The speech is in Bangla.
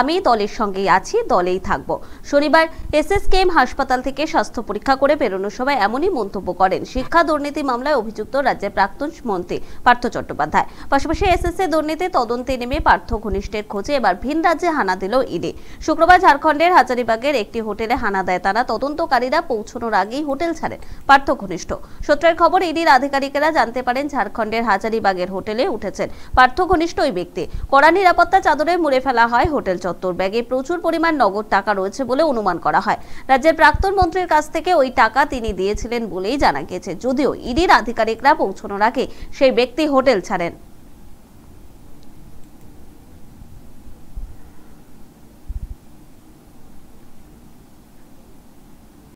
আমি দলের সঙ্গেই আছি দলেই থাকব শনিবার এসএসকেএম হাসপাতাল থেকে স্বাস্থ্য পরীক্ষা করে বেরোনোর সময় এমনই মন্তব্য করেন শিক্ষা দুর্নীতি মামলায় অভিযুক্ত রাজ্যের প্রাক্তন মন্ত্রী পার্থ চট্টোপাধ্যায় পাশাপাশি এসএসএ দুর্নীতি তদন্তে নেমে পার্থ ঘনিষ্ঠের খোঁজে এবার ভিন রাজ্যে হানা দিল ইডি শুক্রবার ঝাড়খণ্ডের হাজারিবাগের একটি হোটেলে হানা দেয় তারা তদন্তকারীরা পৌঁছানোর আগেই হোটেল ছাড়েন পার্থ ঘনিষ্ঠ সূত্রের খবর ইডির আধিকারিকেরা জানতে পারেন ঝাড়খণ্ডের হাজারিবাগের হোটেলে উঠেছেন পার্থ ঘনিষ্ঠ ওই ব্যক্তি কড়া নিরাপত্তা চাদরে মুড়ে ফেলা হয় হোটেল চত্বর ব্যাগে প্রচুর পরিমাণ নগদ টাকা রয়েছে বলে অনুমান করা হয় রাজ্যের প্রাক্তন মন্ত্রীর কাছ থেকে ওই টাকা তিনি দিয়েছিলেন বলেই জানা গিয়েছে যদিও ইডির আধিকারিকরা পৌঁছানোর আগে সেই ব্যক্তি হোটেল ছাড়েন